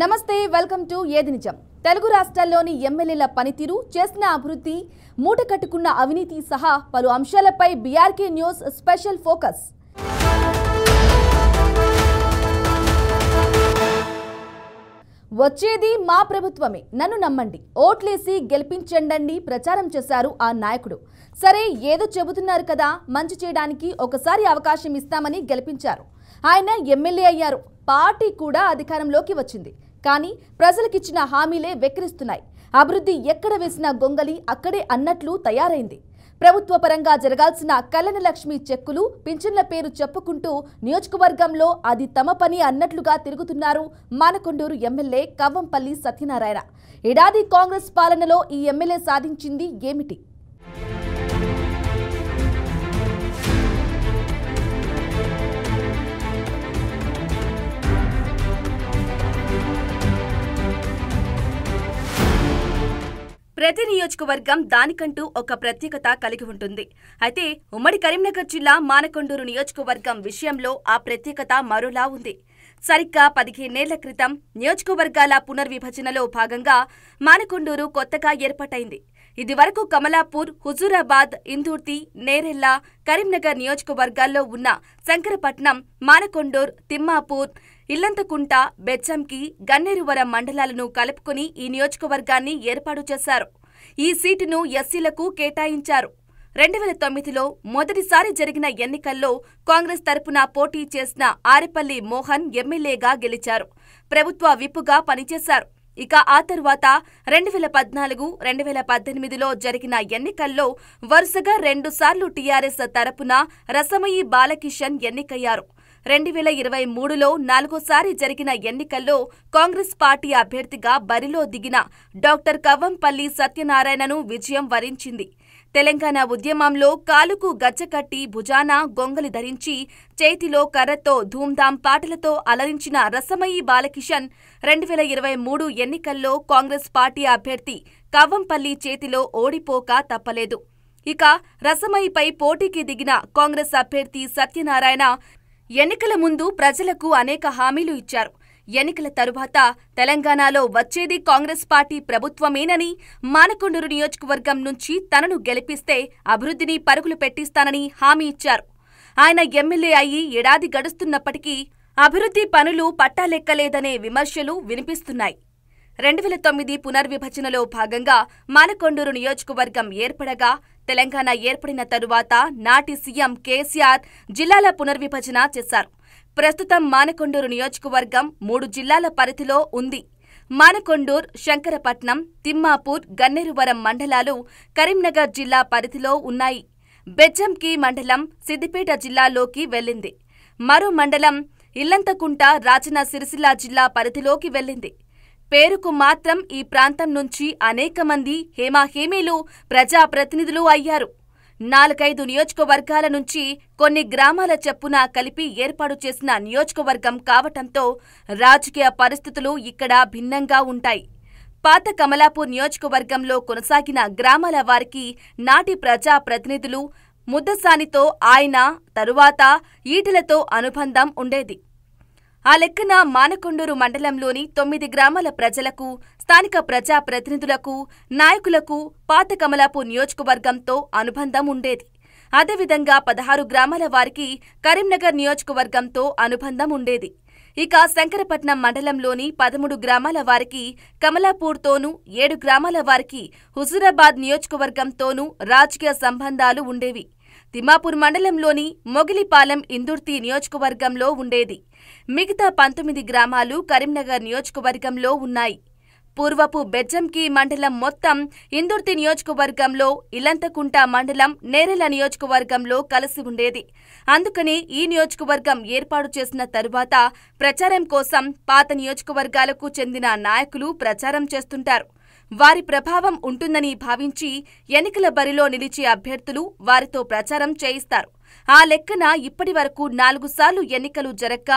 నమస్తే welcome to ఏది నిజం తెలుగు రాష్ట్రాల్లోని ఎమ్మెల్యేల పనితీరు చేసిన అభివృద్ధి మూట కట్టుకున్న అవినీతి సహా పలు అంశాలపై బీఆర్కే న్యూస్ స్పెషల్ ఫోకస్ వచ్చేది మా ప్రభుత్వమే నన్ను నమ్మండి ఓట్లేసి గెలిపించండి ప్రచారం చేశారు ఆ నాయకుడు సరే ఏదో చెబుతున్నారు కదా మంచి చేయడానికి ఒకసారి అవకాశం ఇస్తామని గెలిపించారు ఆయన ఎమ్మెల్యే అయ్యారు పార్టీ కూడా అధికారంలోకి వచ్చింది కానీ ప్రజలకిచ్చిన హామీలే వెక్కిరిస్తున్నాయి అభివృద్ధి ఎక్కడ వేసిన గొంగలి అక్కడే అన్నట్లు తయారైంది ప్రభుత్వ పరంగా జరగాల్సిన కళ్యాణలక్ష్మి చెక్కులు పింఛన్ల పేరు చెప్పుకుంటూ నియోజకవర్గంలో అది తమ పని అన్నట్లుగా తిరుగుతున్నారు మానకొండూరు ఎమ్మెల్యే కవ్వంపల్లి సత్యనారాయణ ఏడాది కాంగ్రెస్ పాలనలో ఈ ఎమ్మెల్యే సాధించింది ఏమిటి ప్రతి నియోజకవర్గం దానికంటూ ఒక ప్రత్యేకత కలిగి ఉంటుంది అయితే ఉమ్మడి కరీంనగర్ జిల్లా మానకొండూరు నియోజకవర్గం విషయంలో ఆ ప్రత్యేకత మరోలా ఉంది సరిగ్గా పదిహేనేళ్ల క్రితం నియోజకవర్గాల పునర్విభజనలో భాగంగా మానకొండూరు కొత్తగా ఏర్పాటైంది ఇదివరకు కమలాపూర్ హుజూరాబాద్ ఇందూర్తి నేరెల్లా కరీంనగర్ నియోజకవర్గాల్లో ఉన్న శంకరపట్నం మానకొండూర్ తిమ్మాపూర్ ఇల్లంతకుంట బెచ్చంకి గన్నేరువరం మండలాలను కలుపుకుని ఈ నియోజకవర్గాన్ని ఏర్పాటు చేశారు ఈ సీటును ఎస్సీలకు కేటాయించారు రెండు వేల తొమ్మిదిలో మొదటిసారి జరిగిన ఎన్నికల్లో కాంగ్రెస్ తరపున పోటీ చేసిన ఆరెపల్లి మోహన్ ఎమ్మెల్యేగా గెలిచారు ప్రభుత్వ విప్పుగా పనిచేశారు ఇక ఆ తర్వాత రెండు వేల పద్నాలుగు రెండు వేల పద్దెనిమిదిలో జరిగిన ఎన్నికల్లో వరుసగా రెండుసార్లు టీఆర్ఎస్ తరపున రసమయి బాలకిషన్ ఎన్నికయ్యారు రెండు వేల ఇరవై మూడులో నాలుగోసారి జరిగిన ఎన్నికల్లో కాంగ్రెస్ పార్టీ అభ్యర్థిగా బరిలో దిగిన డాక్టర్ కవ్వంపల్లి సత్యనారాయణను విజయం వరించింది తెలంగాణ ఉద్యమంలో కాలుకు గచ్చకట్టి భుజాన గొంగలి ధరించి చేతిలో కర్రతో ధూమ్ధాం పాటలతో అలరించిన రసమయి బాలకిషన్ రెండు వేల ఇరవై మూడు ఎన్నికల్లో కాంగ్రెస్ పార్టీ అభ్యర్థి కవ్వంపల్లి చేతిలో ఓడిపోక తప్పలేదు ఇక రసమయిపై పోటీకి దిగిన కాంగ్రెస్ అభ్యర్థి సత్యనారాయణ ఎన్నికల ముందు ప్రజలకు అనేక హామీలు ఇచ్చారు ఎన్నికల తరువాత తెలంగాణలో వచ్చేది కాంగ్రెస్ పార్టీ ప్రభుత్వమేనని మానకొండూరు నియోజకవర్గం నుంచి తనను గెలిపిస్తే అభివృద్ధిని పరుగులు పెట్టిస్తానని హామీ ఇచ్చారు ఆయన ఎమ్మెల్యే అయ్యి ఏడాది గడుస్తున్నప్పటికీ అభివృద్ధి పనులు పట్టాలెక్కలేదనే విమర్శలు వినిపిస్తున్నాయి రెండు వేల తొమ్మిది పునర్విభజనలో భాగంగా మానకొండూరు నియోజకవర్గం ఏర్పడగా తెలంగాణ ఏర్పడిన తరువాత నాటి సీఎం కేసీఆర్ జిల్లాల పునర్విభజన చేశారు ప్రస్తుతం మానకొండూరు నియోజకవర్గం మూడు జిల్లాల పరిధిలో ఉంది మానకొండూర్ శంకరపట్నం తిమ్మాపూర్ గన్నేరువరం మండలాలు కరీంనగర్ జిల్లా పరిధిలో ఉన్నాయి బెజ్జంకి మండలం సిద్దిపేట జిల్లాలోకి వెళ్ళింది మరో మండలం ఇల్లంతకుంట రాజన సిరిసిల్ల జిల్లా పరిధిలోకి వెళ్ళింది పేరుకు మాత్రం ఈ ప్రాంతం నుంచి అనేక మంది హేమాహేమీలు ప్రజాప్రతినిధులు అయ్యారు నాలుగైదు నియోజకవర్గాల నుంచి కొన్ని గ్రామాల చెప్పున కలిపి ఏర్పాటు చేసిన నియోజకవర్గం కావటంతో రాజకీయ పరిస్థితులు ఇక్కడ భిన్నంగా ఉంటాయి పాత కమలాపూర్ నియోజకవర్గంలో కొనసాగిన గ్రామాల వారికి నాటి ప్రజా ప్రతినిధులు ముద్దసానితో ఆయన తరువాత ఈటలతో అనుబంధం ఉండేది ఆ లెక్కన మానకొండూరు మండలంలోని తొమ్మిది గ్రామాల ప్రజలకు స్థానిక ప్రజా ప్రతినిధులకు నాయకులకు పాత కమలాపు నియోజకవర్గంతో అనుబంధం ఉండేది అదేవిధంగా పదహారు గ్రామాల వారికి కరీంనగర్ నియోజకవర్గంతో అనుబంధం ఉండేది ఇక శంకరపట్నం మండలంలోని పదమూడు గ్రామాల వారికి కమలాపూర్తోనూ ఏడు గ్రామాల వారికి హుజురాబాద్ నియోజకవర్గంతోనూ రాజకీయ సంబంధాలు ఉండేవి తిమాపూర్ మండలంలోని మొగిలిపాలెం ఇందుర్తి నియోజకవర్గంలో ఉండేది మిగతా పంతొమ్మిది గ్రామాలు కరీంనగర్ నియోజకవర్గంలో ఉన్నాయి పూర్వపు బెజ్జంకి మండలం మొత్తం ఇందుర్తి నియోజకవర్గంలో ఇలంతకుంట మండలం నేరెల నియోజకవర్గంలో కలిసి ఉండేది అందుకని ఈ నియోజకవర్గం ఏర్పాటు చేసిన తరువాత ప్రచారం కోసం పాత నియోజకవర్గాలకు చెందిన నాయకులు ప్రచారం చేస్తుంటారు వారి ప్రభావం ఉంటుందని భావించి ఎన్నికల బరిలో నిలిచే అభ్యర్థులు వారితో ప్రచారం చేయిస్తారు ఆ లెక్కన ఇప్పటి వరకు నాలుగు సార్లు ఎన్నికలు జరక్క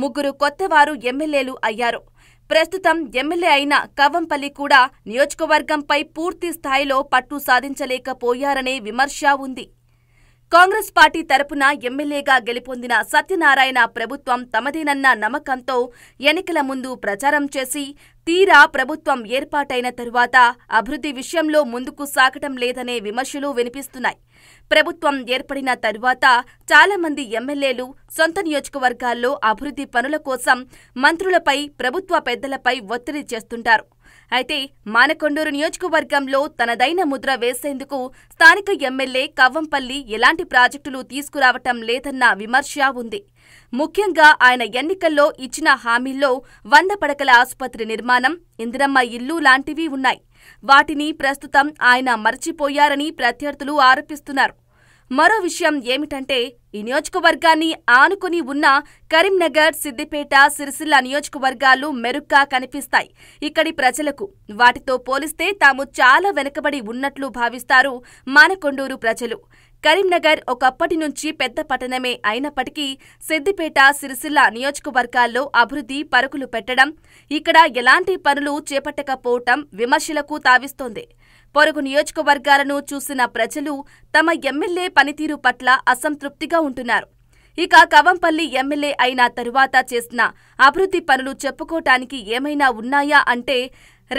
ముగ్గురు కొత్తవారు ఎమ్మెల్యేలు అయ్యారు ప్రస్తుతం ఎమ్మెల్యే అయిన కవ్వంపల్లి కూడా నియోజకవర్గంపై పూర్తి స్థాయిలో పట్టు సాధించలేకపోయారనే విమర్శ ఉంది కాంగ్రెస్ పార్టీ తరపున ఎమ్మెల్యేగా గెలుపొందిన సత్యనారాయణ ప్రభుత్వం తమదేనన్న నమ్మకంతో ఎన్నికల ముందు ప్రచారం చేసి తీరా ప్రభుత్వం ఏర్పాటైన తరువాత అభివృద్ధి విషయంలో ముందుకు సాగటం లేదనే విమర్శలు వినిపిస్తున్నాయి ప్రభుత్వం ఏర్పడిన తరువాత చాలామంది ఎమ్మెల్యేలు సొంత నియోజకవర్గాల్లో అభివృద్ధి పనుల కోసం మంత్రులపై ప్రభుత్వ పెద్దలపై ఒత్తిడి చేస్తుంటారు అయితే మానకొండూరు నియోజకవర్గంలో తనదైన ముద్ర వేసేందుకు స్థానిక ఎమ్మెల్యే కవ్వంపల్లి ఎలాంటి ప్రాజెక్టులు తీసుకురావటం లేదన్న విమర్శ ఉంది ముఖ్యంగా ఆయన ఎన్నికల్లో ఇచ్చిన హామీల్లో వంద పడకల ఆసుపత్రి నిర్మాణం ఇందిరమ్మ ఇల్లు లాంటివి ఉన్నాయి వాటిని ప్రస్తుతం ఆయన మర్చిపోయారని ప్రత్యర్థులు ఆరోపిస్తున్నారు మరో విషయం ఏమిటంటే ఈ నియోజకవర్గాన్ని ఆనుకుని ఉన్న కరీంనగర్ సిద్దిపేట సిరిసిల్ల నియోజకవర్గాలు మెరుగ్గా కనిపిస్తాయి ఇక్కడి ప్రజలకు వాటితో పోలిస్తే తాము చాలా వెనుకబడి ఉన్నట్లు భావిస్తారు మానకొండూరు ప్రజలు కరీంనగర్ ఒకప్పటి నుంచి పెద్ద పట్టణమే అయినప్పటికీ సిద్దిపేట సిరిసిల్ల నియోజకవర్గాల్లో అభివృద్ధి పరుకులు పెట్టడం ఇక్కడ ఎలాంటి పనులు చేపట్టకపోవటం విమర్శలకు తావిస్తోంది పొరుగు నియోజకవర్గాలను చూసిన ప్రజలు తమ ఎమ్మెల్యే పనితీరు పట్ల అసంతృప్తిగా ఉంటున్నారు ఇక కవంపల్లి ఎమ్మెల్యే అయిన తరువాత చేసిన అభివృద్ధి పనులు చెప్పుకోటానికి ఏమైనా ఉన్నాయా అంటే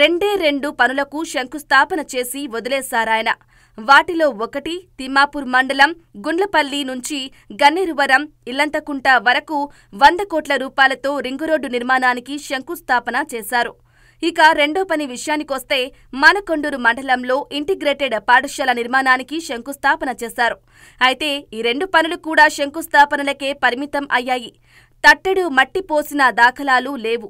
రెండే రెండు పనులకు శంకుస్థాపన చేసి వదిలేశారాయన వాటిలో ఒకటి తిమ్మాపూర్ మండలం గుండ్లపల్లి నుంచి గన్నేరువరం ఇల్లంతకుంట వరకు వంద కోట్ల రూపాయలతో రింగురోడ్డు నిర్మాణానికి శంకుస్థాపన చేశారు ఇక రెండో పని విషయానికొస్తే మనకొండూరు మండలంలో ఇంటిగ్రేటెడ్ పాఠశాల నిర్మాణానికి శంకుస్థాపన చేశారు అయితే ఈ రెండు పనులు కూడా శంకుస్థాపనలకే పరిమితం అయ్యాయి తట్టెడు మట్టి పోసిన దాఖలాలు లేవు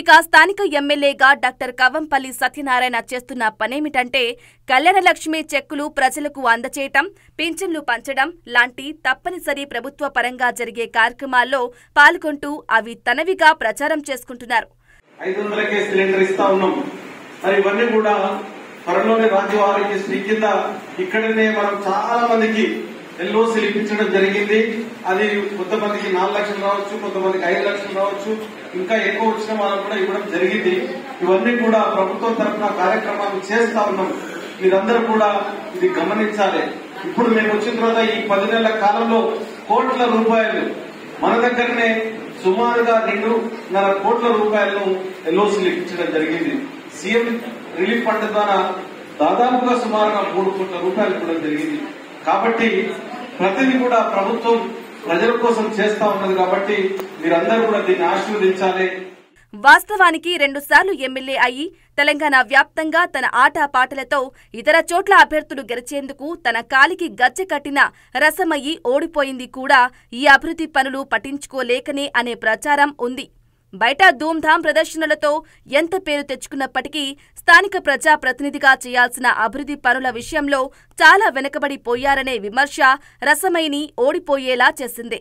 ఇక స్థానిక ఎమ్మెల్యేగా డాక్టర్ కవంపల్లి సత్యనారాయణ చేస్తున్న పనేమిటంటే కళ్యాణలక్ష్మి చెక్కులు ప్రజలకు అందచేయటం పింఛన్లు పంచడం లాంటి తప్పనిసరి ప్రభుత్వ పరంగా జరిగే కార్యక్రమాల్లో పాల్గొంటూ అవి తనవిగా ప్రచారం చేసుకుంటున్నారు ఐదు వందలకే సిలిండర్ ఇస్తా ఉన్నాం మరి ఇవన్నీ కూడా త్వరలోనే రాజ్య శ్రీ కింద ఇక్కడనే మనం చాలా మందికి ఎల్ఓసీలు ఇప్పించడం జరిగింది అది కొంతమందికి నాలుగు లక్షలు రావచ్చు కొంతమందికి ఐదు లక్షలు రావచ్చు ఇంకా ఎక్కువ వచ్చిన వాళ్ళకు కూడా ఇవ్వడం జరిగింది ఇవన్నీ కూడా ప్రభుత్వం తరఫున కార్యక్రమాలు చేస్తా ఉన్నాం మీరందరూ కూడా ఇది గమనించాలి ఇప్పుడు మేము వచ్చిన తర్వాత ఈ పది నెలల కాలంలో కోట్ల రూపాయలు మన దగ్గరనే సుమారుగా రెండున్నర కోట్ల రూపాయలను ఎల్ఓసీలు ఇప్పించడం జరిగింది సీఎం రిలీఫ్ ఫండ్ ద్వారా దాదాపుగా సుమారుగా మూడు కోట్ల రూపాయలు కూడా జరిగింది కాబట్టి ప్రతిదీ కూడా ప్రభుత్వం ప్రజల కోసం చేస్తా ఉన్నది కాబట్టి మీరందరూ కూడా దీన్ని ఆశీర్వదించాలి వాస్తవానికి రెండుసార్లు ఎమ్మెల్యే అయి తెలంగాణ వ్యాప్తంగా తన ఆట పాటలతో ఇతర చోట్ల అభ్యర్థులు గెలిచేందుకు తన కాలికి గజ్జె కట్టిన రసమయ్యి ఓడిపోయింది కూడా ఈ అభివృద్ధి పనులు పట్టించుకోలేకనే అనే ప్రచారం ఉంది బయట ధూమ్ధాం ప్రదర్శనలతో ఎంత పేరు తెచ్చుకున్నప్పటికీ స్థానిక ప్రజా ప్రతినిధిగా చేయాల్సిన అభివృద్ధి పనుల విషయంలో చాలా వెనుకబడిపోయారనే విమర్శ రసమైని ఓడిపోయేలా చేసింది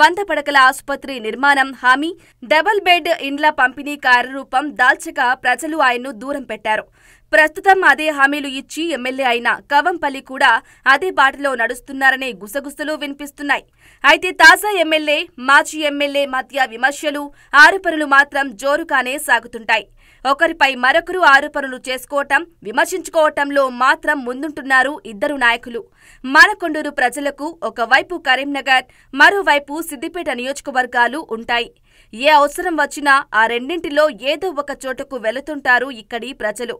వంద పడకల ఆసుపత్రి నిర్మాణం హామీ డబుల్ బెడ్ ఇండ్ల పంపిణీ కార్యరూపం దాల్చక ప్రజలు ఆయన్ను దూరం పెట్టారు ప్రస్తుతం అదే హామీలు ఇచ్చి ఎమ్మెల్యే అయిన కవంపల్లి కూడా అదే బాటలో నడుస్తున్నారనే గుసగుసలు వినిపిస్తున్నాయి అయితే తాజా ఎమ్మెల్యే మాజీ ఎమ్మెల్యే మధ్య విమర్శలు ఆరుపరులు మాత్రం జోరుగానే సాగుతుంటాయి ఒకరిపై మరొకరు ఆరోపణలు చేసుకోవటం విమర్శించుకోవటంలో మాత్రం ముందుంటున్నారు ఇద్దరు నాయకులు మానకొండూరు ప్రజలకు ఒకవైపు కరీంనగర్ మరోవైపు సిద్దిపేట నియోజకవర్గాలు ఉంటాయి ఏ అవసరం వచ్చినా ఆ రెండింటిలో ఏదో ఒక చోటకు వెళుతుంటారు ఇక్కడి ప్రజలు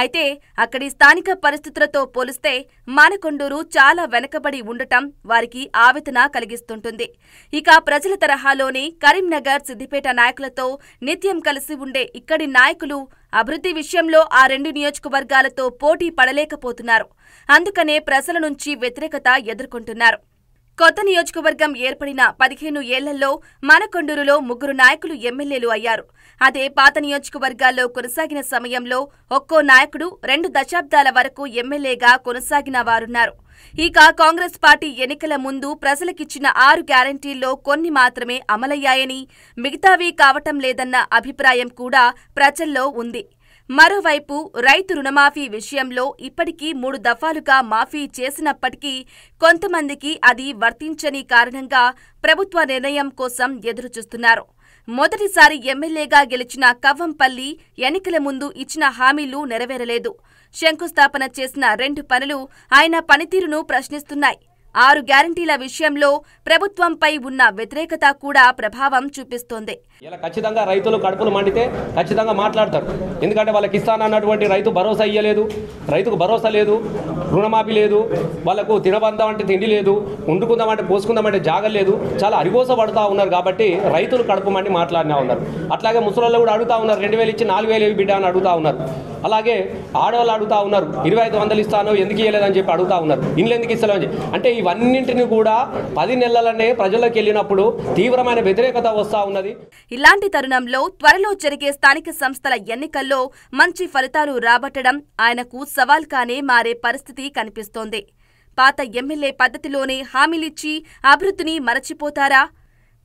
అయితే అక్కడి స్థానిక పరిస్థితులతో పోలిస్తే మానకొండూరు చాలా వెనకబడి ఉండటం వారికి ఆవేదన కలిగిస్తుంటుంది ఇక ప్రజల తరహాలోనే కరీంనగర్ సిద్దిపేట నాయకులతో నిత్యం కలిసి ఉండే ఇక్కడి నాయకులు అభివృద్ధి విషయంలో ఆ రెండు నియోజకవర్గాలతో పోటీ పడలేకపోతున్నారు అందుకనే ప్రజల నుంచి వ్యతిరేకత ఎదుర్కొంటున్నారు కొత్త నియోజకవర్గం ఏర్పడిన పదిహేను ఏళ్లలో మనకొండూరులో ముగ్గురు నాయకులు ఎమ్మెల్యేలు అయ్యారు అదే పాత నియోజకవర్గాల్లో కొనసాగిన సమయంలో ఒక్కో నాయకుడు రెండు దశాబ్దాల వరకు ఎమ్మెల్యేగా కొనసాగిన వారున్నారు ఇక కాంగ్రెస్ పార్టీ ఎన్నికల ముందు ప్రజలకిచ్చిన ఆరు గ్యారంటీల్లో కొన్ని మాత్రమే అమలయ్యాయని మిగతావి కావటం లేదన్న అభిప్రాయం కూడా ప్రజల్లో ఉంది మరోవైపు రైతు రుణమాఫీ విషయంలో ఇప్పటికీ మూడు దఫాలుగా మాఫీ చేసినప్పటికీ కొంతమందికి అది వర్తించని కారణంగా ప్రభుత్వ నిర్ణయం కోసం ఎదురుచూస్తున్నారు మొదటిసారి ఎమ్మెల్యేగా గెలిచిన కవ్వంపల్లి ఎన్నికల ముందు ఇచ్చిన హామీలు నెరవేరలేదు శంకుస్థాపన చేసిన రెండు పనులు ఆయన పనితీరును ప్రశ్నిస్తున్నాయి ఆరు గ్యారంటీల విషయంలో ప్రభుత్వంపై ఉన్న వ్యతిరేకత కూడా ప్రభావం చూపిస్తోంది ఇలా ఖచ్చితంగా రైతులు కడుపులు మండితే ఖచ్చితంగా మాట్లాడతారు ఎందుకంటే వాళ్ళకి ఇస్తానన్నటువంటి రైతు భరోసా ఇయ్యలేదు రైతుకు భరోసా లేదు రుణమాఫీ లేదు వాళ్ళకు అంటే తిండి లేదు పోసుకుందాం పోసుకుందామంటే జాగ లేదు చాలా అరిగోస పడుతూ ఉన్నారు కాబట్టి రైతులు కడుపు మండి మాట్లాడినా ఉన్నారు అట్లాగే ముసలోళ్ళు కూడా అడుగుతూ ఉన్నారు రెండు వేలు ఇచ్చి నాలుగు వేలు బిడ్డ అని అడుగుతూ ఉన్నారు అలాగే ఆడవాళ్ళు అడుగుతూ ఉన్నారు ఇరవై ఐదు వందలు ఇస్తాను ఎందుకు ఇవ్వలేదని చెప్పి అడుగుతూ ఉన్నారు ఇండ్లు ఎందుకు ఇస్తలేమని చెప్పి అంటే ఇవన్నింటిని కూడా పది నెలలనే ప్రజల్లోకి వెళ్ళినప్పుడు తీవ్రమైన వ్యతిరేకత వస్తూ ఉన్నది ఇలాంటి తరుణంలో త్వరలో జరిగే స్థానిక సంస్థల ఎన్నికల్లో మంచి ఫలితాలు రాబట్టడం ఆయనకు సవాల్ కానే మారే పరిస్థితి కనిపిస్తోంది పాత ఎమ్మెల్యే పద్ధతిలోనే హామీలిచ్చి అభివృద్ధిని మరచిపోతారా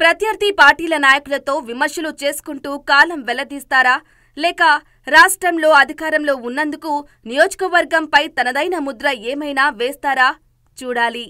ప్రత్యర్థి పార్టీల నాయకులతో విమర్శలు చేసుకుంటూ కాలం వెల్లదీస్తారా లేక రాష్ట్రంలో అధికారంలో ఉన్నందుకు నియోజకవర్గంపై తనదైన ముద్ర ఏమైనా వేస్తారా చూడాలి